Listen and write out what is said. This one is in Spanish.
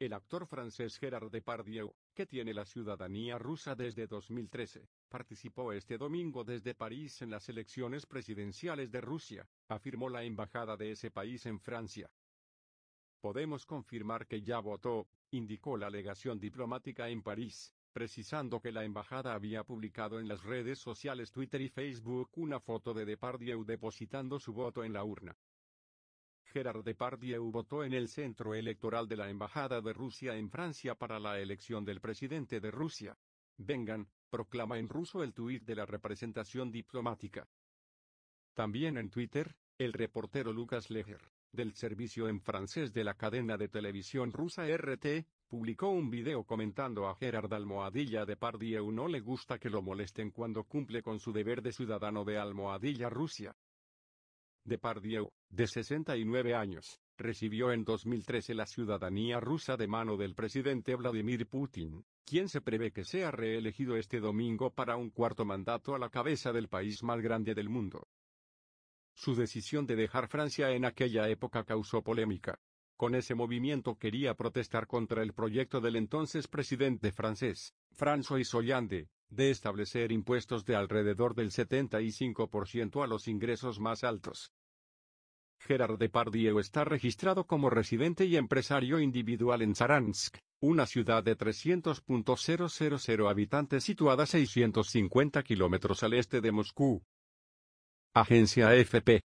El actor francés Gerard Depardieu, que tiene la ciudadanía rusa desde 2013, participó este domingo desde París en las elecciones presidenciales de Rusia, afirmó la embajada de ese país en Francia. Podemos confirmar que ya votó, indicó la alegación diplomática en París, precisando que la embajada había publicado en las redes sociales Twitter y Facebook una foto de Depardieu depositando su voto en la urna. Gerard Depardieu votó en el centro electoral de la Embajada de Rusia en Francia para la elección del presidente de Rusia. Vengan, proclama en ruso el tuit de la representación diplomática. También en Twitter, el reportero Lucas Leger, del servicio en francés de la cadena de televisión rusa RT, publicó un video comentando a Gerard Almohadilla Depardieu no le gusta que lo molesten cuando cumple con su deber de ciudadano de Almohadilla Rusia. De Pardieu, de 69 años, recibió en 2013 la ciudadanía rusa de mano del presidente Vladimir Putin, quien se prevé que sea reelegido este domingo para un cuarto mandato a la cabeza del país más grande del mundo. Su decisión de dejar Francia en aquella época causó polémica. Con ese movimiento quería protestar contra el proyecto del entonces presidente francés, François Hollande, de establecer impuestos de alrededor del 75% a los ingresos más altos. Gerard Depardieu está registrado como residente y empresario individual en Saransk, una ciudad de 300.000 habitantes situada 650 kilómetros al este de Moscú. Agencia FP